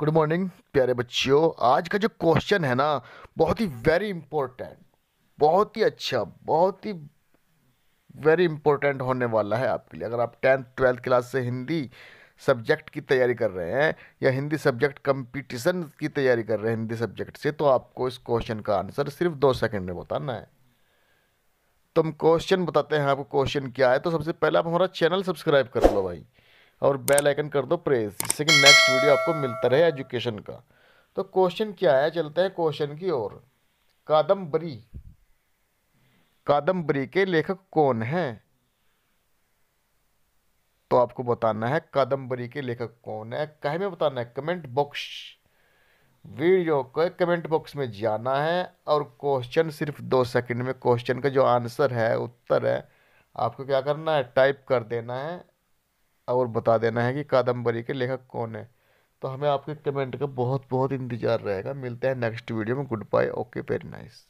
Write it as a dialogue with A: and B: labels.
A: good morning प्यारे बच्चियों आज का जो क्वेश्चन है ना बहुत ही वेरी इम्पोर्टेंट बहुत ही अच्छा बहुत ही वेरी इम्पोर्टेंट होने वाला है आपके लिए अगर आप टेंथ ट्वेल्थ क्लास से हिंदी सब्जेक्ट की तैयारी कर रहे हैं या हिंदी सब्जेक्ट कंपटीशन की तैयारी कर रहे हैं हिंदी सब्जेक्ट से तो आपको इस क्वेश्चन का आंसर सिर्फ दो सेकंड में बताना है तो हम क्वेश्चन बताते हैं आपको क्वेश्चन क्या है तो सबसे पहले आप हमारा चैनल सब्सक्राइब कर लो भाई और बेल आइकन कर दो प्रेस जिससे कि नेक्स्ट वीडियो आपको मिलता रहे एजुकेशन का तो क्वेश्चन क्या है चलते हैं क्वेश्चन की ओर कादम्बरी कादम्बरी के लेखक कौन हैं तो आपको बताना है कादम्बरी के लेखक कौन है कहे में बताना है कमेंट बॉक्स वीडियो को कमेंट बॉक्स में जाना है और क्वेश्चन सिर्फ दो सेकंड में क्वेश्चन का जो आंसर है उत्तर है आपको क्या करना है टाइप कर देना है और बता देना है कि कादम्बरी के लेखक कौन है तो हमें आपके कमेंट का बहुत बहुत इंतज़ार रहेगा मिलते हैं नेक्स्ट वीडियो में good bye okay very nice